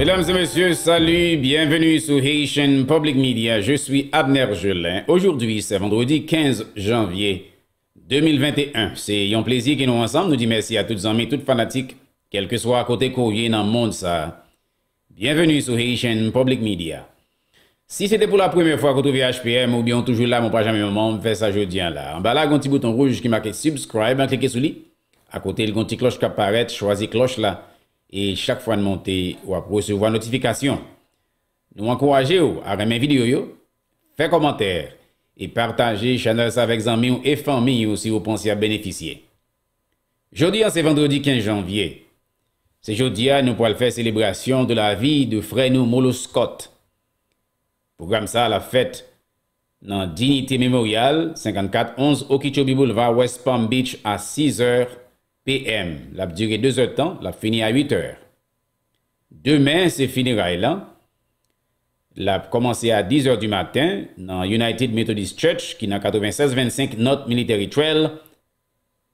Mesdames et messieurs, salut, bienvenue sur Haitian Public Media. Je suis Abner jelin Aujourd'hui, c'est vendredi 15 janvier 2021. C'est un plaisir que nous ensemble nous dit merci à toutes amis, toutes fanatiques, quel que soit à côté courrier dans le monde ça. Bienvenue sur Haitian Public Media. Si c'était pour la première fois que vous voyez HPM ou bien toujours là, mon pas jamais moment, Fait ça jeudi là. En bas là, un petit bouton rouge qui marque subscribe, hein, cliquez sur lui. À côté, il y a une petite cloche qui apparaît, choisis cloche là et chaque fois de monter, ou à recevoir notification. Nous encourageons à remettre vidéo, faire commentaire et partager channel avec amis et famille si vous pensez à bénéficier. Jeudi, hein, c'est vendredi 15 janvier. C'est jeudi, hein, nous pourrons faire célébration de la vie de Freno Molo Scott. Programme ça, la fête dans Dignité Mémorial, 5411 Okichobi Boulevard, West Palm Beach à 6 h P.M. L'ap dure 2 hr tan, l'ap fini a 8 hr. Demen se fini ray lan. L'ap komanse a 10 hr du maten nan United Methodist Church ki nan 96-25 not military trail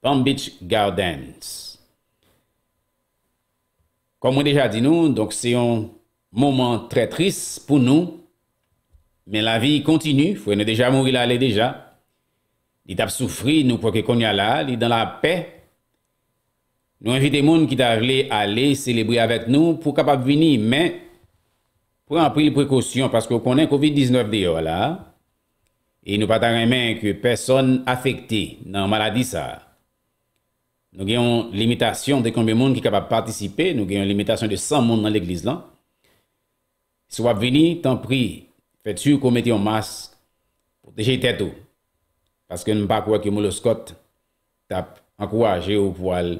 Palm Beach Gardens. Koman deja di nou, donk se yon mouman tre tris pou nou, men la vi yi kontinu, fwe ne deja mou il ale deja. Li tap soufri, nou pou ke konya la, li dan la pey, Nou invite moun ki tar le ale selebri avek nou pou kap ap vini men, pou an pri prekosyon, paske ou konen COVID-19 de yo la, e nou patare men ke person afekte nan maladi sa. Nou gen yon limitasyon de konbe moun ki kap ap participe, nou gen yon limitasyon de 100 moun nan l'eglise la. Sou ap vini, tan pri, fet su kon meti yon mas, pou deje tetou, paske nou mba kwa ki mou lo skot, tap an kwa je ou poal,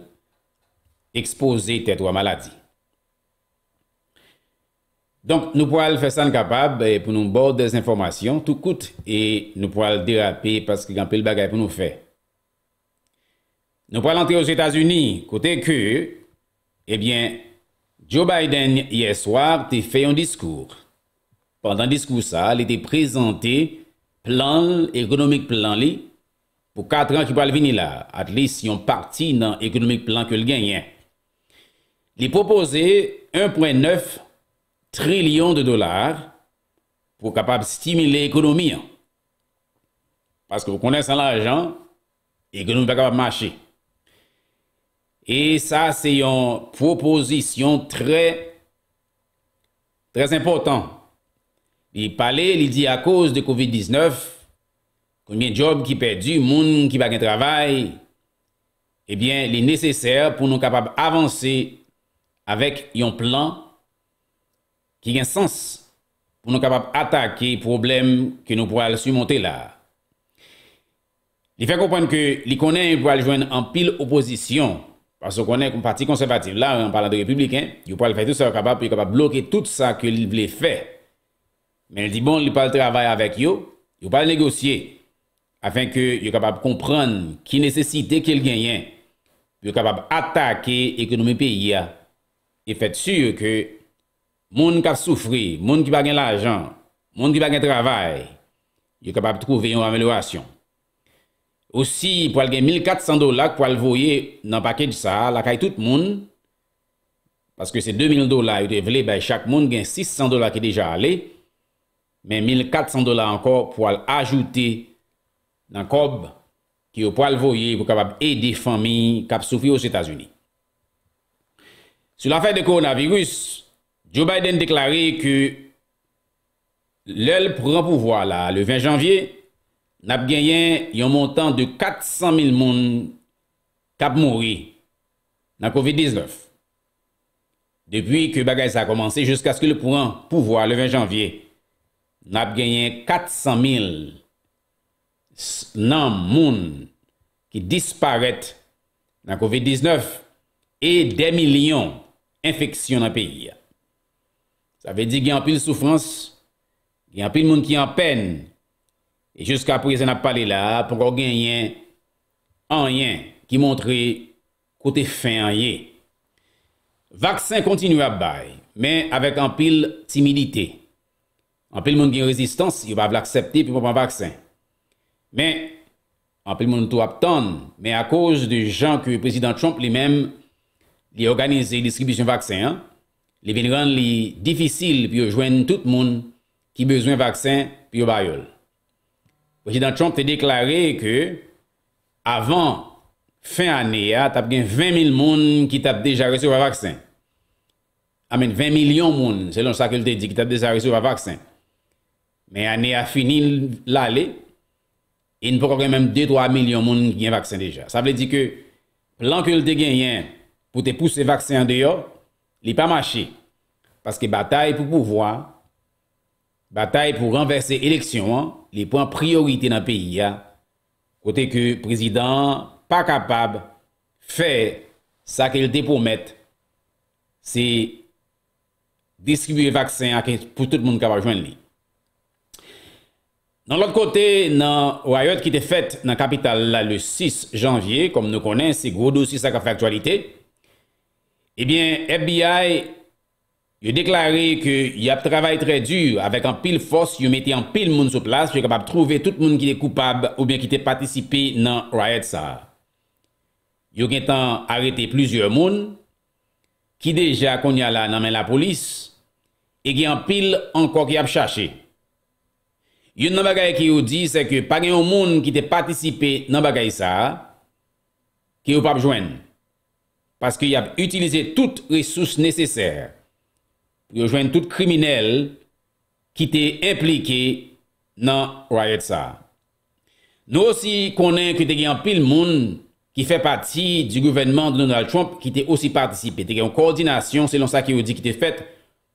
Expose tetwa maladi. Donk nou pou al fesan kapab, pou nou mborde des informasyon, tou koute, e nou pou al derape, paske yon pel bagay pou nou fe. Nou pou al ante yo Zeta Zuni, kote ke, ebyen, Joe Biden yeswar te fe yon diskour. Pendan diskour sa, li te prezante plan, ekonomik plan li, pou 4 an ki pou al vini la. Atli si yon parti nan ekonomik plan ke l genyen. Il proposait 1,9 trillion de dollars pour capable stimuler l'économie. Hein. Parce que vous connaissez l'argent, l'économie sommes pas capable de marcher. Et ça, c'est une proposition très, très importante. Il parlait, il dit à cause de COVID-19, combien de jobs qui de monde qui pas un travail, eh bien, il est nécessaire pour nous capables d'avancer avèk yon plan ki gen sens pou nou kapap atake problem ki nou pou al soumonte la. Li fè kompèn ke li konen pou al jwen an pil oposisyon, pasou konen kom parti konservatif. La, an palan de republiken, yon pou al fè tout sa, yon kapap blokè tout sa ke li vle fè. Men li di bon, yon pou al travay avèk yon, yon pou al negosye, afèn ke yon kapap kompèn ki nesesi dek el genyen, yon kapap atake ekonomi piya, E fèt sur ke moun kap soufri, moun ki bagen l'ajan, moun ki bagen travay, yo kapap tkou veyon amelouasyon. Osi pou al gen 1400 dola pou al voye nan pakej sa, la kay tout moun, paske se 2000 dola yo te vle, bay chak moun gen 600 dola ki deja ale, men 1400 dola anko pou al ajoute nan kob ki yo pou al voye pou kapap edi fami kap soufri ou s'Etats-Unis. Sou la fèk de koronavirus, Joe Biden deklare ke lèl pran pouvoi la. Le 20 janvye, nab genyen yon montan de 400.000 moun kap mouri nan COVID-19. Depi ke bagay sa a komanse, jousk aske lè pran pouvoi le 20 janvye, nab genyen 400.000 nan moun ki disparet nan COVID-19. E 10.000.000. infeksyon nan peyi. Sa ve di gen apil soufrans, gen apil moun ki an pen, e jiska pou ye se nap pale la, pou kon gen yen, an yen, ki montre kote fen an yen. Vaksen kontinu ap bay, men avèk apil similite. Apil moun gen rezistans, yo vav l'aksepte, pou pou pan vaksen. Men, apil moun tou ap ton, men a koz de jan ki prezident chomp li menm li organize distribusyon vaksen, li vilran li difisil pou yo jwen tout moun ki bezwen vaksen pou yo bayol. Wajidant Trump te deklaré ke avan fin ane ya tap gen 20 mil moun ki tap deja resuwa vaksen. Amen 20 milyon moun, selon sa ke lte di, ki tap deja resuwa vaksen. Men ane ya fini l'ale, en pou kore menm 2-3 milyon moun ki gen vaksen deja. Sa vle di ke plan ke lte gen yen pote pou se vaksen an deyo, li pa mache. Paske batay pou pouvoi, batay pou renverse eleksyon, li pou an priorite nan peyi ya. Kote ke prezident pa kapab fe sa ke lide pou met se distribuye vaksen a ke pou tout moun kap a jwen li. Nan lot kote nan rayot ki te fet nan kapital la le 6 janvye, kom nou konen, se gwo dou si sa ka faktualite, Ebyen FBI yo deklari ke y ap travay tre dur avek an pil fos yo meti an pil moun sou plas yo kapap trove tout moun ki de koupab ou bien ki de patisipe nan rayet sa. Yo gen tan arete plizye moun ki deja konya la nan men la polis e gen an pil anko ki ap chache. Yo nan bagay ki yo di se ke pagen yon moun ki de patisipe nan bagay sa ki yo pap jwen. Paske y ap utilize tout resous neseser pou yo jwen tout kriminel ki te implike nan Rayet Sa. Nou si konen ki te gen pil moun ki fe pati di gouvernement de Donald Trump ki te osi participe. Te gen yon koordinasyon, selon sa ki yo di ki te fet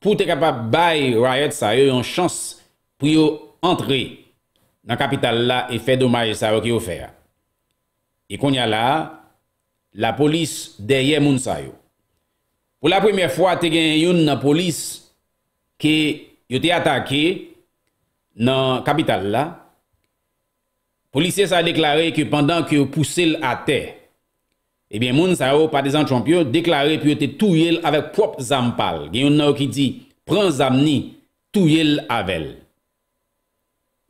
pou te kapab bay Rayet Sa yo yon chans pou yo entre nan kapital la e fe domay sa yo ki yo fer. E kon ya la la polis derye moun sayo. Po la premiè fwa te gen yon nan polis ki yote atake nan kapital la, polisye sa deklare ki pandan ki yon pousse l a te, ebyen moun sayo pa dezan champion deklare ki yote touye l avek prop zampal. Gen yon nan ki di, pran zamni, touye l avel.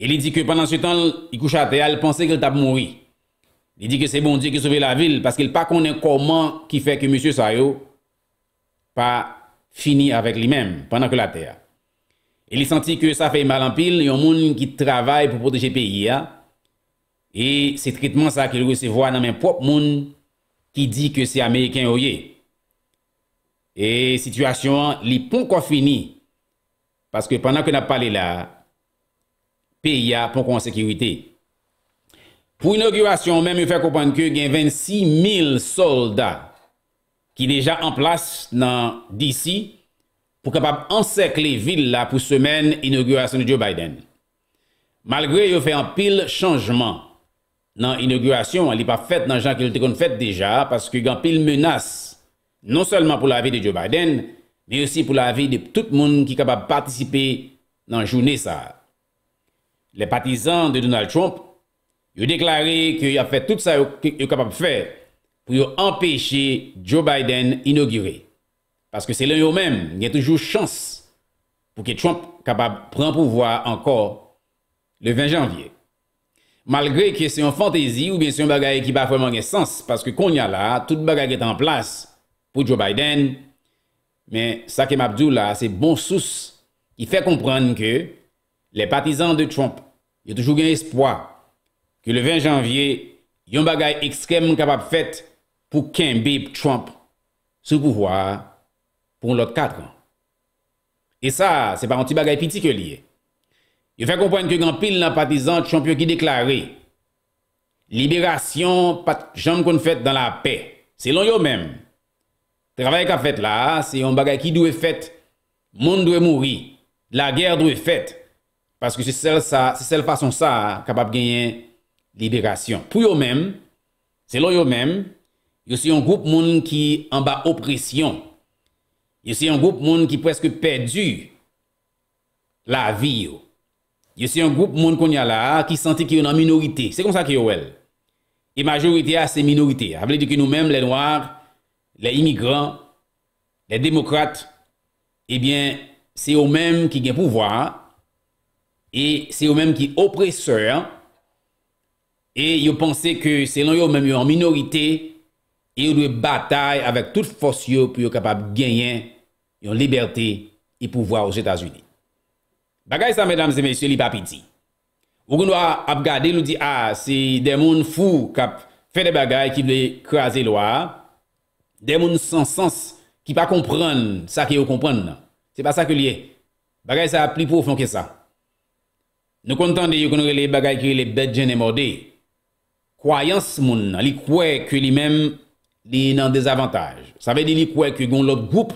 E li di ki pandan se tan yon kouche a te, al pense ki yon tab mouri. Li di ke se bon di ki souve la vil, paske il pa konen koman ki fe ke M. Sayo pa fini avèk li mèm, pandan ke la tè. Li senti ke sa fè mal anpil, yon moun ki travay pou potoche peyi ya, e se tritman sa ke li re se vwa nan mèm pop moun ki di ke se Amerikèn oye. E situasyon li pon kon fini, paske pandan ke nap pale la, peyi ya pon kon ansekirite. pou inaugurasyon, mèm yon fè koupan kè, gen 26.000 soldat ki deja en plas nan DC pou kapab ansèkle vil la pou semen inaugurasyon di Joe Biden. Malgré yon fè an pil chanjman nan inaugurasyon, alè pa fèt nan jan ki lè te kon fèt deja, paske gen pil menas non sèlman pou la vi de Joe Biden, men yon si pou la vi de tout moun ki kapab patisipe nan jounè sa. Lè patizan de Donald Trump, Yo deklaré ki yo a fè tout sa yo kapab fè pou yo empèche Joe Biden inaugurè. Paske se lè yo mèm, gen toujou chans pou ki Trump kapab pren pouvoi ankor le 20 janvye. Malgré ki se yon fantèzi ou biè se yon bagay ki ba fèman gen sens paske kon ya la, tout bagay gen tan plas pou Joe Biden men sa ke Mabdou la, se bon sous ki fè kompran ke le patizan de Trump gen toujou gen espoi ke le 20 janvye, yon bagay ekstrem moun kapap fèt pou kèm bip Trump sou pouvoar pou lòt 4 an. E sa, se pa yon ti bagay piti ke liye. Yo fè kompwen ke yon pil nan patizant champion ki deklaré liberasyon pat jam kon fèt dan la pè. Se lon yo mèm. Travèy kap fèt la, se yon bagay ki dou e fèt, moun dou e mouri, la gèr dou e fèt, paske se sel fason sa kapap genyen Liberasyon. Pou yo mèm, selon yo mèm, yo si yon goup moun ki an ba opresyon. Yo si yon goup moun ki preske pedu la vi yo. Yo si yon goup moun kon ya la ki sante ki yon an minorite. Se kon sa ki yo el. E majorite a se minorite. Able di ki nou mèm, le noyar, le imigran, le demokrate, ebyen, eh se yo mèm ki gen pouvoar e se yo mèm ki opresyon E yo pense ke se lan yo mèm yo an minorite, e yo dwe batay avèk tout fòs yo pou yo kapab genyen yon libertè yon pouvoi wòs Etats-Unis. Bagay sa, mèdames et mèsyè, li pa piti. Ou konwa ap gade, lou di, a, se demoun fù kap fè de bagay ki vle krasè lò a, ah, demoun san sens ki pa komprèn sa ki yo komprèn nan. Se pa sa ke liye. Bagay sa pli pou fonke sa. Nou kontan de yo konwe le bagay ki le bet jenè mòdey, kwayans moun nan li kwe ke li men li nan dezavantaj. Sa ve di li kwe ke goun lot goup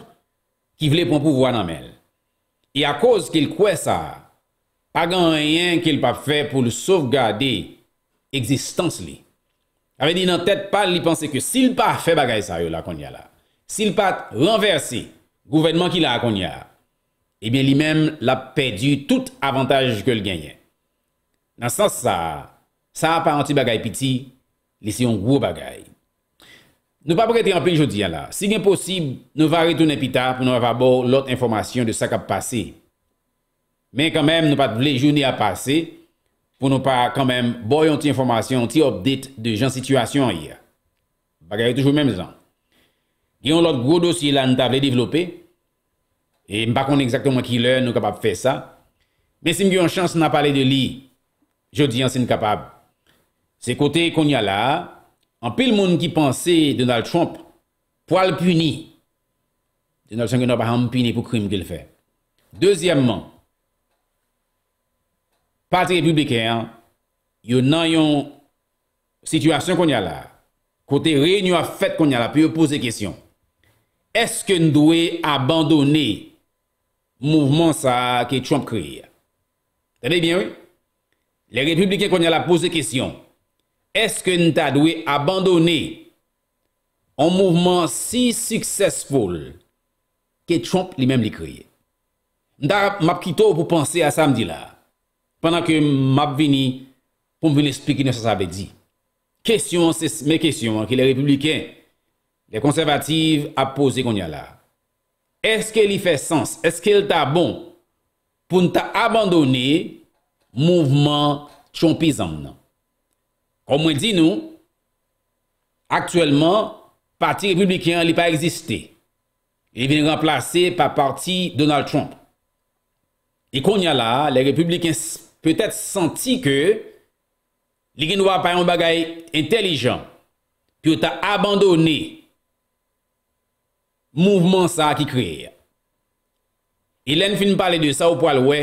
ki vle ponpou vo nan men. E a koz ke li kwe sa, pa gen reyen ke li pa fe pou li sovgade egzistans li. Sa ve di nan tet pal li pense ke sil pa fe bagay sa yo la konya la. Sil pat renverse, gouvenman ki la konya, e ben li men la pe di tout avantaj ke li genyen. Nan sa sa, Sa pa an ti bagay piti, li si yon gwo bagay. Nou pa brete yon pil jodi yon la. Si gen posib, nou va retounen pita pou nou eva bo lot informasyon de sa kap pase. Men kan men nou pa vle jouni apase pou nou pa kan men bo yon ti informasyon, ti obdet de jan situasyon yon. Bagay yon toujou men zan. Gen yon lot gwo dosye la nou ta vle devlope. E mpa kon exacto mwen ki lè nou kapap fe sa. Men si mgen yon chans nan pale de li, jodi yon se n kapap. Se kote kon yal la, an pil moun ki panse Donald Trump po al puni. Donald Trump yon apan mpuni pou krim ki l fè. Dezyèmman, pati republikan, yon nan yon situasyon kon yal la, kote rey nou a fèt kon yal la, pou yon pose kèsyon. Eske nou e abandoni mouvman sa ki Trump kri. Tèbe yon, le republikan kon yal la pose kèsyon. eske n ta dwe abandone an mouvman si suksesfol ke Trump li men li kriye. N ta map kito pou panse a samdi la, pwennan ke map vini pou m vini spik ki ne sa sa be di. Kesyon, me kesyon, ki le republiken, le konservatif, ap pose kon ya la. Eske li fe sens, eske l ta bon pou n ta abandone mouvman Trumpi zanm nan. Kou mwen di nou, aktuellement, parti republikan li pa existé. Li veni remplase pa parti Donald Trump. E kon ya la, le republikan peut-et senti ke li genou apayon bagay entelijan. Pi ou ta abandoné mouvman sa ki kreye. E len fin me pale de sa ou po alwe,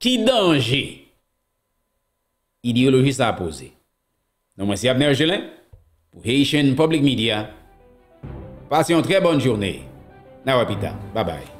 ki denje ideologi sa apose. Nou mwen si Abner Jelen, pou Haitian Public Media. Pase yon tre bon journe. Na wapita. Ba bay.